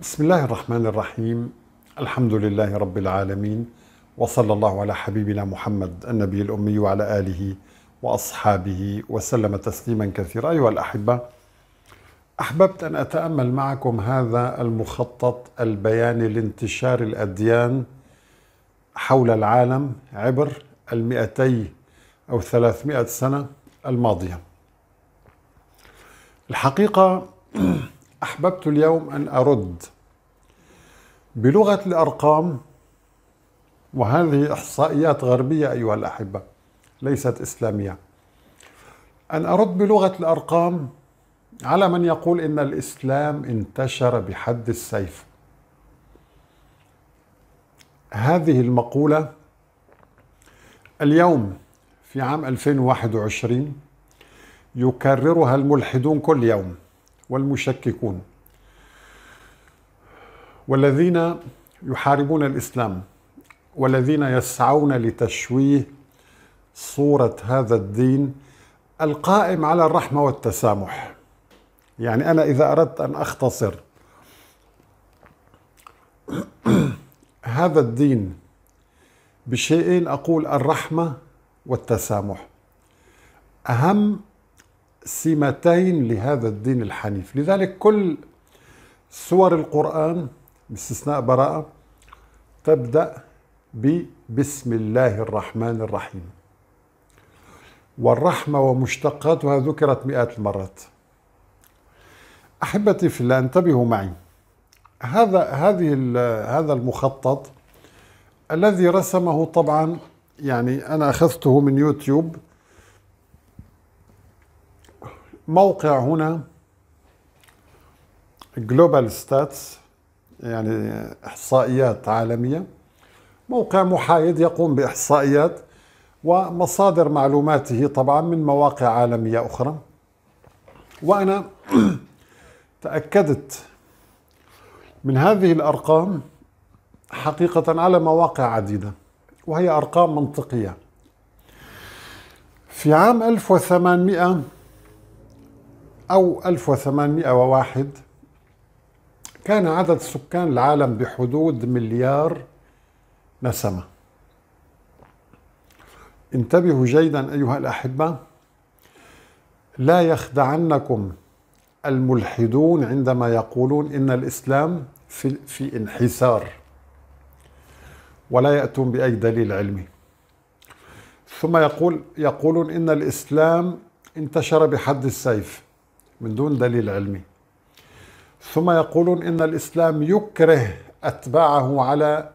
بسم الله الرحمن الرحيم الحمد لله رب العالمين وصلى الله على حبيبنا محمد النبي الأمي وعلى آله وأصحابه وسلم تسليما كثيرا أيها الأحبة أحببت أن أتأمل معكم هذا المخطط البياني لانتشار الأديان حول العالم عبر المئتي أو ثلاثمائة سنة الماضية الحقيقة أحببت اليوم أن أرد بلغة الأرقام وهذه إحصائيات غربية أيها الأحبة ليست إسلامية أن أرد بلغة الأرقام على من يقول إن الإسلام انتشر بحد السيف هذه المقولة اليوم في عام 2021 يكررها الملحدون كل يوم والمشككون والذين يحاربون الاسلام والذين يسعون لتشويه صوره هذا الدين القائم على الرحمه والتسامح يعني انا اذا اردت ان اختصر هذا الدين بشيئين اقول الرحمه والتسامح اهم سمتين لهذا الدين الحنيف لذلك كل سور القرآن باستثناء براءة تبدأ ببسم الله الرحمن الرحيم والرحمة ومشتقاتها ذكرت مئات المرات أحبتي في الله انتبهوا معي هذا هذه هذا المخطط الذي رسمه طبعا يعني أنا أخذته من يوتيوب موقع هنا جلوبال ستاتس يعني احصائيات عالميه موقع محايد يقوم باحصائيات ومصادر معلوماته طبعا من مواقع عالميه اخرى وانا تاكدت من هذه الارقام حقيقه على مواقع عديده وهي ارقام منطقيه في عام 1800 أو 1801 كان عدد سكان العالم بحدود مليار نسمة انتبهوا جيدا أيها الأحبة لا يخدعنكم الملحدون عندما يقولون إن الإسلام في, في انحسار ولا يأتون بأي دليل علمي ثم يقول يقولون إن الإسلام انتشر بحد السيف من دون دليل علمي ثم يقولون ان الاسلام يكره اتباعه على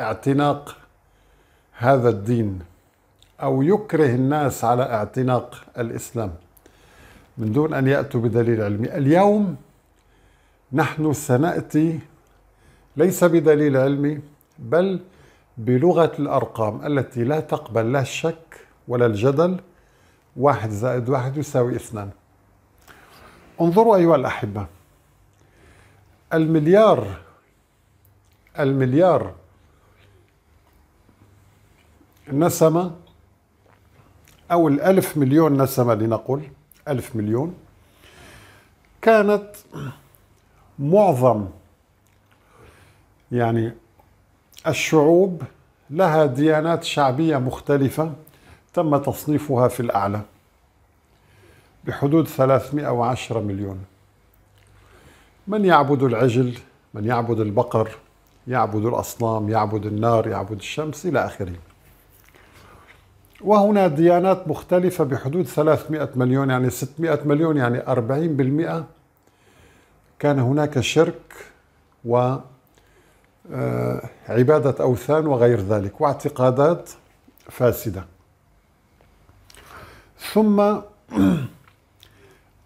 اعتناق هذا الدين او يكره الناس على اعتناق الاسلام من دون ان ياتوا بدليل علمي اليوم نحن سناتي ليس بدليل علمي بل بلغه الارقام التي لا تقبل لا الشك ولا الجدل واحد زائد واحد يساوي اثنان انظروا أيها الأحبة المليار المليار نسمة أو الألف مليون نسمة لنقل ألف مليون كانت معظم يعني الشعوب لها ديانات شعبية مختلفة تم تصنيفها في الأعلى بحدود 310 مليون من يعبد العجل من يعبد البقر يعبد الأصنام يعبد النار يعبد الشمس إلى آخره وهنا ديانات مختلفة بحدود 300 مليون يعني 600 مليون يعني 40% كان هناك شرك و آه، عبادة أوثان وغير ذلك واعتقادات فاسدة ثم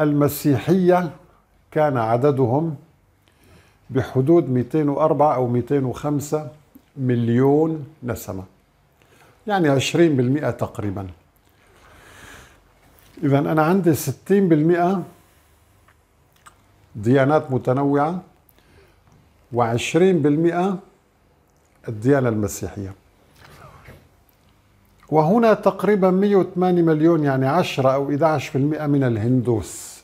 المسيحية كان عددهم بحدود 204 أو 205 مليون نسمة يعني 20% تقريبا إذا أنا عندي 60% ديانات متنوعة و20% الديانة المسيحية وهنا تقريبا 108 مليون يعني 10 أو 11% من الهندوس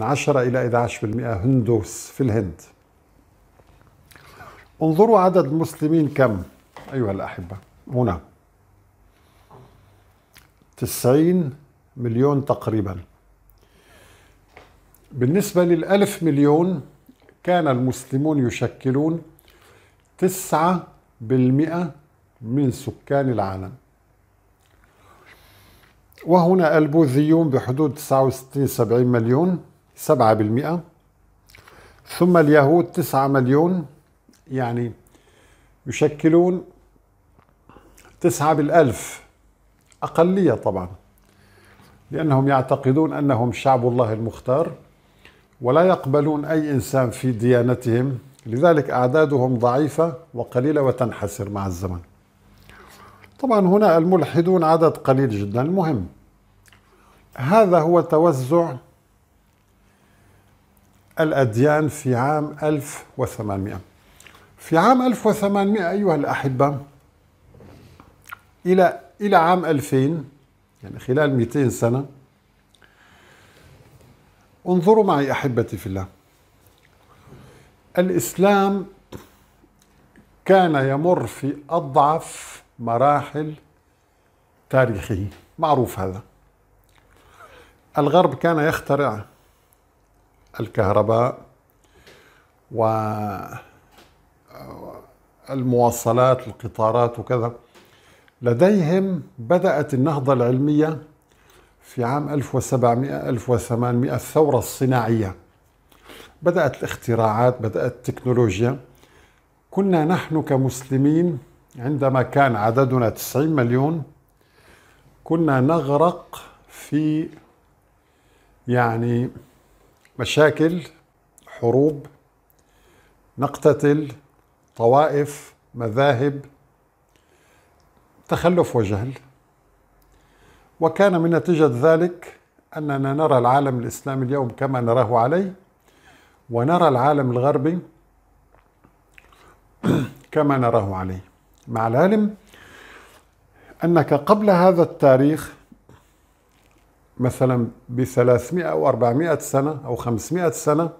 10 إلى 11% هندوس في الهند انظروا عدد المسلمين كم أيها الأحبة هنا 90 مليون تقريبا بالنسبة للألف مليون كان المسلمون يشكلون 9% من سكان العالم وهنا البوذيون بحدود 69 70 مليون 7% ثم اليهود 9 مليون يعني يشكلون 9 بالألف أقلية طبعا لأنهم يعتقدون أنهم شعب الله المختار ولا يقبلون أي إنسان في ديانتهم لذلك أعدادهم ضعيفة وقليلة وتنحسر مع الزمن طبعا هنا الملحدون عدد قليل جدا المهم هذا هو توزع الأديان في عام 1800 في عام 1800 أيها الأحبة إلى إلى عام 2000 يعني خلال 200 سنة انظروا معي أحبتي في الله الإسلام كان يمر في أضعف مراحل تاريخية معروف هذا الغرب كان يخترع الكهرباء والمواصلات القطارات وكذا لديهم بدأت النهضة العلمية في عام 1700 1800 الثورة الصناعية بدأت الاختراعات بدأت التكنولوجيا كنا نحن كمسلمين عندما كان عددنا 90 مليون كنا نغرق في يعني مشاكل حروب نقتتل طوائف مذاهب تخلف وجهل وكان من نتيجة ذلك أننا نرى العالم الإسلامي اليوم كما نراه عليه ونرى العالم الغربي كما نراه عليه مع العلم أنك قبل هذا التاريخ مثلا ب 300 أو 400 سنة أو 500 سنة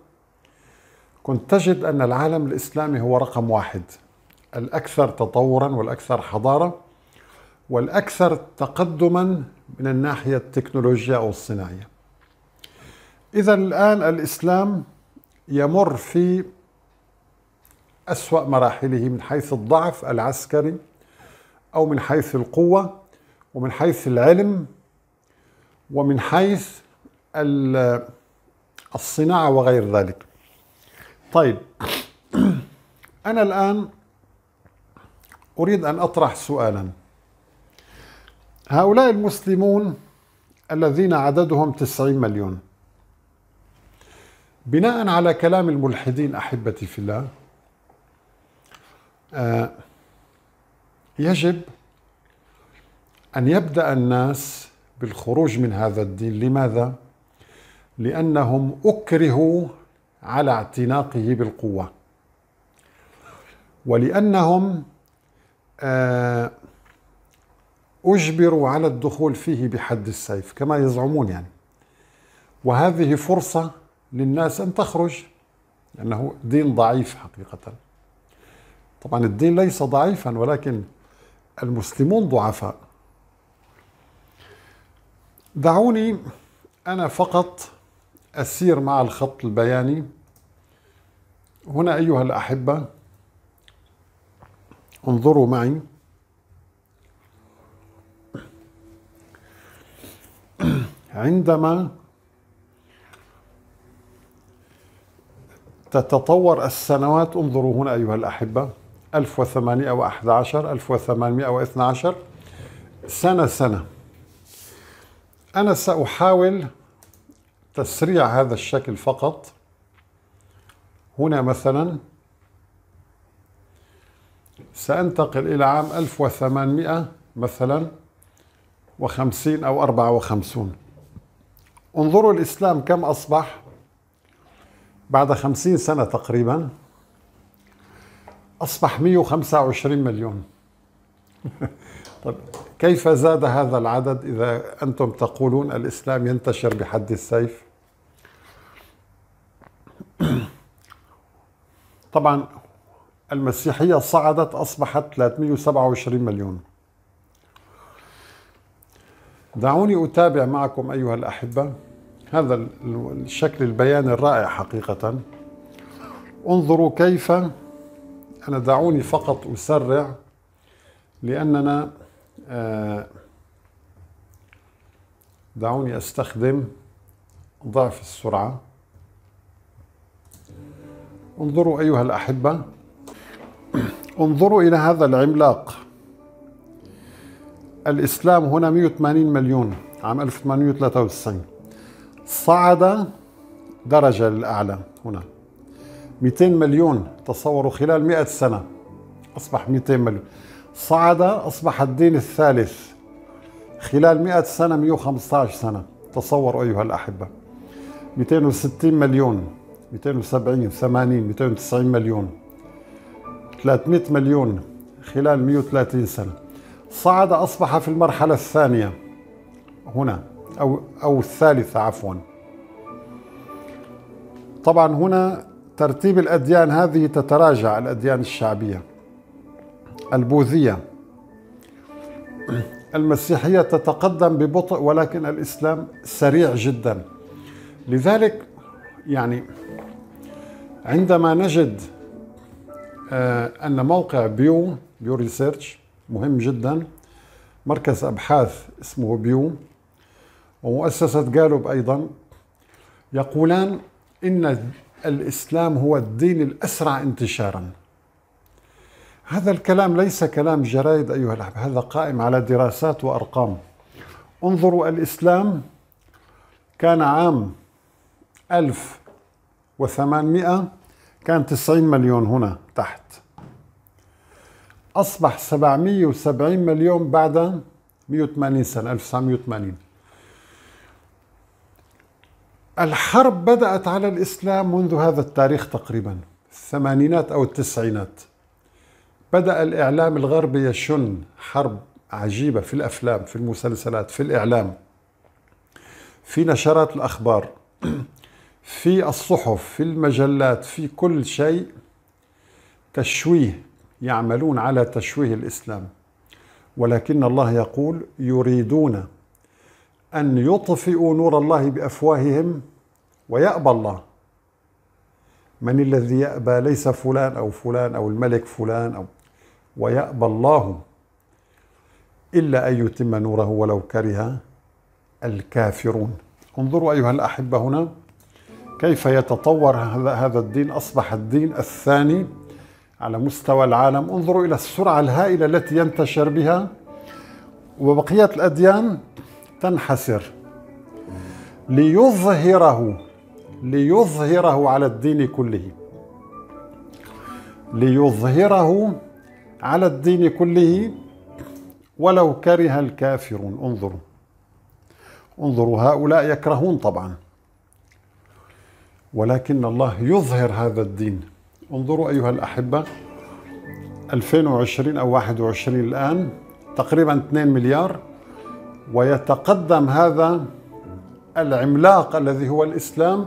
كنت تجد أن العالم الإسلامي هو رقم واحد الأكثر تطورا والأكثر حضارة والأكثر تقدما من الناحية التكنولوجية أو الصناعية إذا الآن الإسلام يمر في أسوأ مراحله من حيث الضعف العسكري أو من حيث القوة ومن حيث العلم ومن حيث الصناعة وغير ذلك طيب أنا الآن أريد أن أطرح سؤالا هؤلاء المسلمون الذين عددهم 90 مليون بناء على كلام الملحدين أحبتي في الله آه، يجب أن يبدأ الناس بالخروج من هذا الدين لماذا؟ لأنهم أكرهوا على اعتناقه بالقوة ولأنهم آه، أجبروا على الدخول فيه بحد السيف كما يزعمون يعني وهذه فرصة للناس أن تخرج لأنه دين ضعيف حقيقة طبعا الدين ليس ضعيفا ولكن المسلمون ضعفاء دعوني أنا فقط أسير مع الخط البياني هنا أيها الأحبة انظروا معي عندما تتطور السنوات انظروا هنا أيها الأحبة 1811 1812 سنة سنة أنا سأحاول تسريع هذا الشكل فقط هنا مثلا سأنتقل إلى عام 1800 مثلا وخمسين أو أربعة وخمسون انظروا الإسلام كم أصبح بعد خمسين سنة تقريباً أصبح 125 مليون طب كيف زاد هذا العدد إذا أنتم تقولون الإسلام ينتشر بحد السيف طبعا المسيحية صعدت أصبحت 327 مليون دعوني أتابع معكم أيها الأحبة هذا الشكل البياني الرائع حقيقة انظروا كيف أنا دعوني فقط أسرع لأننا آه، دعوني أستخدم ضعف السرعة انظروا أيها الأحبة انظروا إلى هذا العملاق الإسلام هنا 180 مليون عام 1893 صعد درجة للأعلى هنا 200 مليون تصوروا خلال 100 سنة أصبح 200 مليون صعد أصبح الدين الثالث خلال 100 سنة 115 سنة تصوروا أيها الأحبة 260 مليون 270 80 290 مليون 300 مليون خلال 130 سنة صعد أصبح في المرحلة الثانية هنا أو أو الثالثة عفوا طبعا هنا ترتيب الأديان هذه تتراجع الأديان الشعبية البوذية المسيحية تتقدم ببطء ولكن الإسلام سريع جدا لذلك يعني عندما نجد آه، أن موقع بيو بيو ريسيرش مهم جدا مركز أبحاث اسمه بيو ومؤسسة جالوب أيضا يقولان إن الاسلام هو الدين الاسرع انتشارا هذا الكلام ليس كلام جرايد ايها الاحبه هذا قائم على دراسات وارقام انظروا الاسلام كان عام 1800 كان 90 مليون هنا تحت أصبح 770 مليون بعد 180 سنة 1980 الحرب بدأت على الإسلام منذ هذا التاريخ تقريبا الثمانينات أو التسعينات بدأ الإعلام الغربي يشن حرب عجيبة في الأفلام في المسلسلات في الإعلام في نشرات الأخبار في الصحف في المجلات في كل شيء تشويه يعملون على تشويه الإسلام ولكن الله يقول يريدون أن يطفئوا نور الله بأفواههم ويأبى الله من الذي يأبى ليس فلان أو فلان أو الملك فلان أو ويأبى الله إلا أن يتم نوره ولو كره الكافرون انظروا أيها الأحبة هنا كيف يتطور هذا الدين أصبح الدين الثاني على مستوى العالم انظروا إلى السرعة الهائلة التي ينتشر بها وبقية الأديان تنحسر ليظهره ليظهره على الدين كله ليظهره على الدين كله ولو كره الكافرون انظروا انظروا هؤلاء يكرهون طبعا ولكن الله يظهر هذا الدين انظروا أيها الأحبة 2020 أو 21 الآن تقريبا 2 مليار ويتقدم هذا العملاق الذي هو الاسلام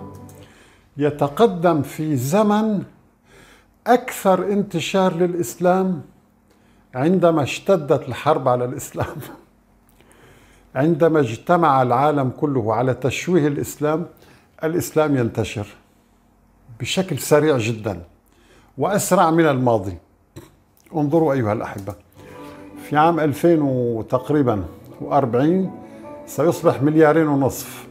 يتقدم في زمن اكثر انتشار للاسلام عندما اشتدت الحرب على الاسلام عندما اجتمع العالم كله على تشويه الاسلام الاسلام ينتشر بشكل سريع جدا واسرع من الماضي انظروا ايها الاحبه في عام 2000 تقريبا 1940 سيصبح مليارين ونصف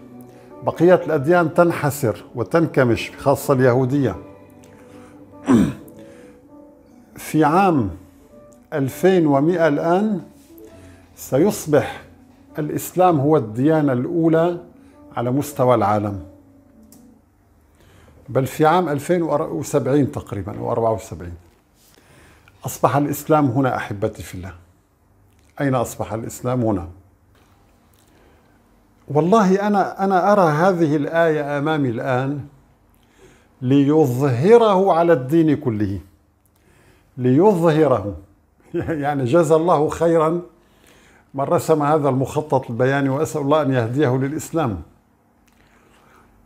بقية الأديان تنحسر وتنكمش خاصة اليهودية في عام 2100 الآن سيصبح الإسلام هو الديانة الأولى على مستوى العالم بل في عام 2070 تقريبا أو 74 أصبح الإسلام هنا أحبتي في الله أين أصبح الإسلام هنا؟ والله أنا أنا أرى هذه الآية أمامي الآن ليظهره على الدين كله ليظهره يعني جزا الله خيرا من رسم هذا المخطط البياني وأسأل الله أن يهديه للإسلام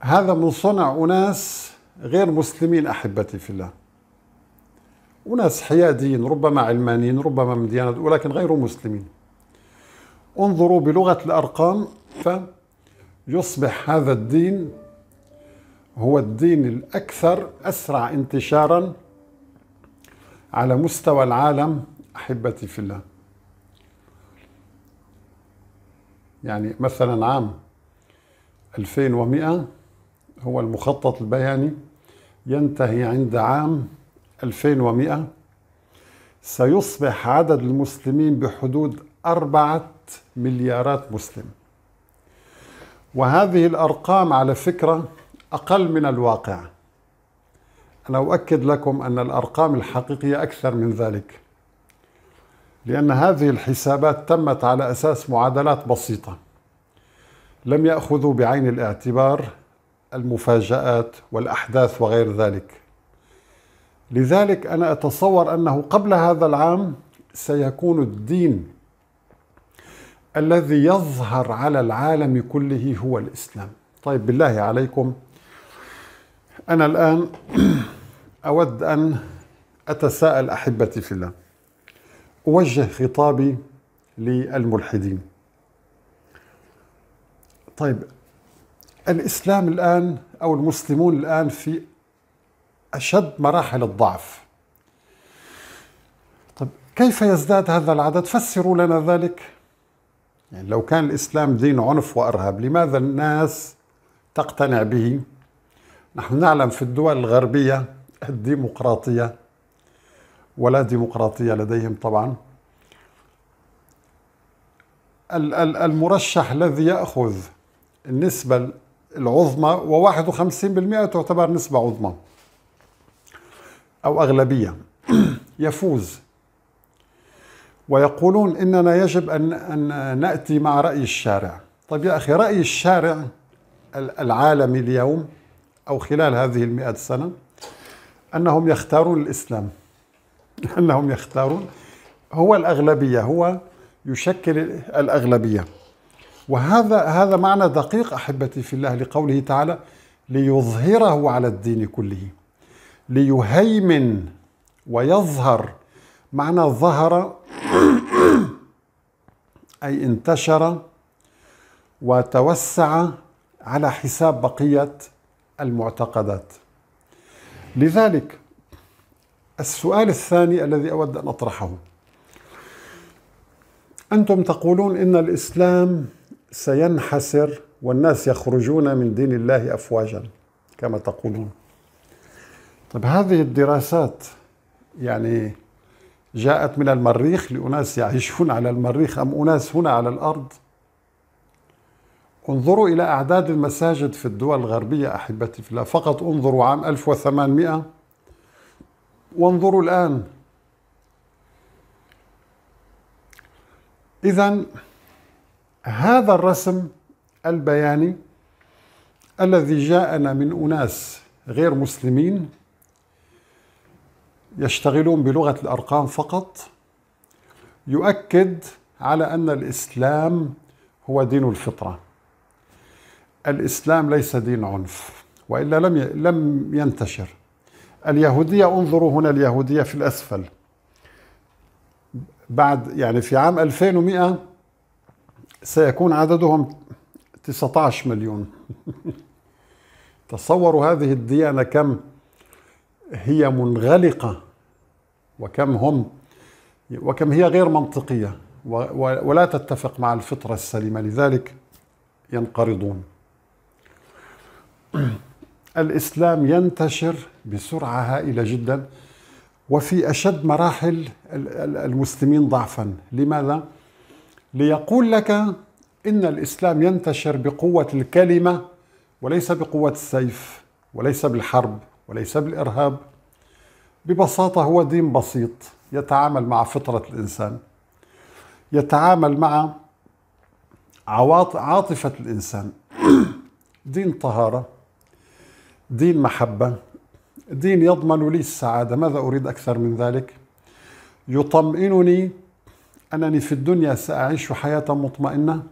هذا من صنع أناس غير مسلمين أحبتي في الله أناس حياديين ربما علمانيين ربما من ديانة ولكن غير مسلمين انظروا بلغة الأرقام ف يصبح هذا الدين هو الدين الأكثر أسرع انتشارا على مستوى العالم أحبتي في الله يعني مثلا عام 2100 هو المخطط البياني ينتهي عند عام 2100 سيصبح عدد المسلمين بحدود أربعة مليارات مسلم وهذه الأرقام على فكرة أقل من الواقع أنا أؤكد لكم أن الأرقام الحقيقية أكثر من ذلك لأن هذه الحسابات تمت على أساس معادلات بسيطة لم يأخذوا بعين الاعتبار المفاجآت والأحداث وغير ذلك لذلك أنا أتصور أنه قبل هذا العام سيكون الدين الذي يظهر على العالم كله هو الإسلام طيب بالله عليكم أنا الآن أود أن أتساءل أحبتي في الله أوجه خطابي للملحدين طيب الإسلام الآن أو المسلمون الآن في أشد مراحل الضعف طيب كيف يزداد هذا العدد فسروا لنا ذلك يعني لو كان الإسلام دين عنف وأرهاب لماذا الناس تقتنع به نحن نعلم في الدول الغربية الديمقراطية ولا ديمقراطية لديهم طبعا المرشح الذي يأخذ النسبة العظمى و51% تعتبر نسبة عظمى أو أغلبية يفوز ويقولون إننا يجب أن أن نأتي مع رأي الشارع طيب يا أخي رأي الشارع العالمي اليوم أو خلال هذه المئة سنة أنهم يختارون الإسلام أنهم يختارون هو الأغلبية هو يشكل الأغلبية وهذا هذا معنى دقيق أحبتي في الله لقوله تعالى ليظهره على الدين كله ليهيمن ويظهر معنى ظهر أي انتشر وتوسع على حساب بقية المعتقدات لذلك السؤال الثاني الذي أود أن أطرحه أنتم تقولون إن الإسلام سينحسر والناس يخرجون من دين الله أفواجا كما تقولون طب هذه الدراسات يعني جاءت من المريخ لأناس يعيشون على المريخ أم أناس هنا على الأرض انظروا إلى أعداد المساجد في الدول الغربية أحبتي في فقط انظروا عام 1800 وانظروا الآن إذا هذا الرسم البياني الذي جاءنا من أناس غير مسلمين يشتغلون بلغة الأرقام فقط يؤكد على أن الإسلام هو دين الفطرة الإسلام ليس دين عنف وإلا لم لم ينتشر اليهودية انظروا هنا اليهودية في الأسفل بعد يعني في عام 2100 سيكون عددهم 19 مليون تصوروا هذه الديانة كم هي منغلقة وكم هم وكم هي غير منطقية ولا تتفق مع الفطرة السليمة لذلك ينقرضون الإسلام ينتشر بسرعة هائلة جدا وفي أشد مراحل المسلمين ضعفا لماذا؟ ليقول لك إن الإسلام ينتشر بقوة الكلمة وليس بقوة السيف وليس بالحرب وليس بالإرهاب ببساطة هو دين بسيط يتعامل مع فطرة الإنسان يتعامل مع عاطفة الإنسان دين طهارة دين محبة دين يضمن لي السعادة ماذا أريد أكثر من ذلك يطمئنني أنني في الدنيا سأعيش حياة مطمئنة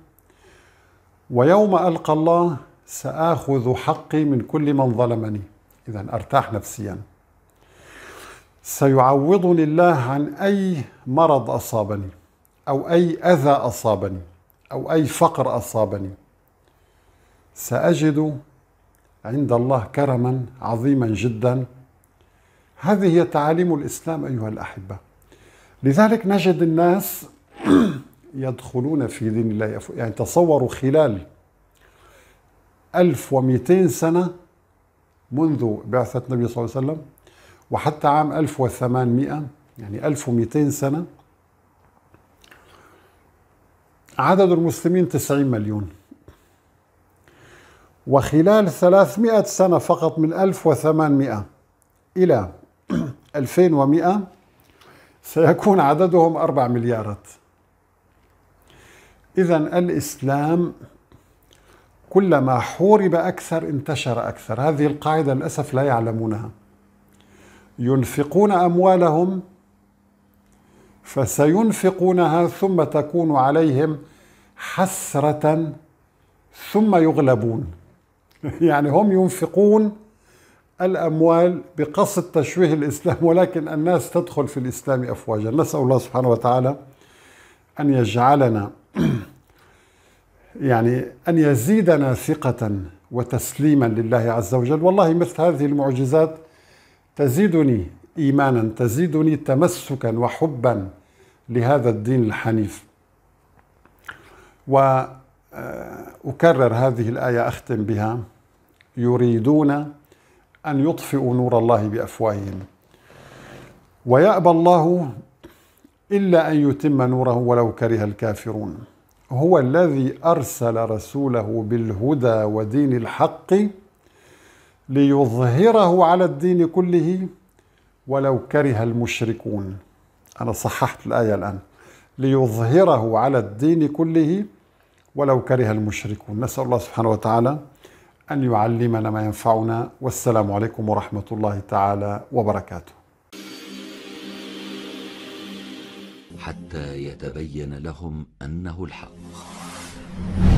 ويوم ألقى الله سآخذ حقي من كل من ظلمني إذا أرتاح نفسياً سيعوضني الله عن أي مرض أصابني أو أي أذى أصابني أو أي فقر أصابني سأجد عند الله كرما عظيما جدا هذه هي تعاليم الإسلام أيها الأحبة لذلك نجد الناس يدخلون في دين الله يعني تصوروا خلال 1200 سنة منذ بعثة النبي صلى الله عليه وسلم وحتى عام 1800 يعني 1200 سنة عدد المسلمين 90 مليون وخلال 300 سنة فقط من 1800 إلى 2100 سيكون عددهم 4 مليارات إذا الإسلام كلما حورب أكثر انتشر أكثر هذه القاعدة للأسف لا يعلمونها ينفقون أموالهم فسينفقونها ثم تكون عليهم حسرة ثم يغلبون يعني هم ينفقون الأموال بقصد تشويه الإسلام ولكن الناس تدخل في الإسلام أفواجا نسأل الله سبحانه وتعالى أن يجعلنا يعني أن يزيدنا ثقة وتسليما لله عز وجل والله مثل هذه المعجزات تزيدني إيمانا تزيدني تمسكا وحبا لهذا الدين الحنيف وأكرر هذه الآية أختم بها يريدون أن يطفئوا نور الله بأفواههم ويأبى الله إلا أن يتم نوره ولو كره الكافرون هو الذي أرسل رسوله بالهدى ودين الحق ليظهره على الدين كله ولو كره المشركون أنا صححت الآية الآن ليظهره على الدين كله ولو كره المشركون نسأل الله سبحانه وتعالى أن يعلمنا ما ينفعنا والسلام عليكم ورحمة الله تعالى وبركاته حتى يتبين لهم أنه الحق